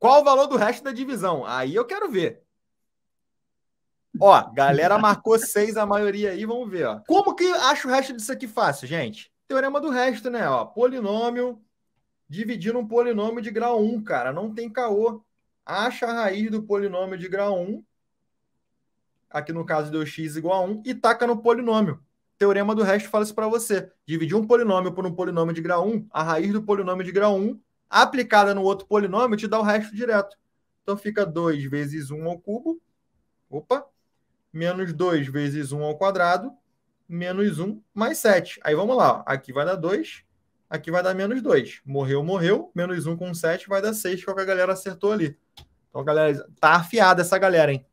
Qual o valor do resto da divisão? Aí eu quero ver. Ó, galera marcou seis a maioria aí, vamos ver. Ó. Como que acho o resto disso aqui fácil, gente? Teorema do resto, né? Ó, polinômio dividindo um polinômio de grau 1, cara. Não tem caô. Acha a raiz do polinômio de grau 1. Aqui no caso deu x igual a 1 e taca no polinômio. Teorema do resto fala isso para você. Dividir um polinômio por um polinômio de grau 1, a raiz do polinômio de grau 1 aplicada no outro polinômio, te dá o resto direto. Então fica 2 vezes 1 ao cubo, opa, menos 2 vezes 1 ao quadrado, menos 1 mais 7. Aí vamos lá, ó. aqui vai dar 2, aqui vai dar menos 2. Morreu, morreu, menos 1 com 7 vai dar 6, que é o que a galera acertou ali. Então, galera, tá afiada essa galera, hein?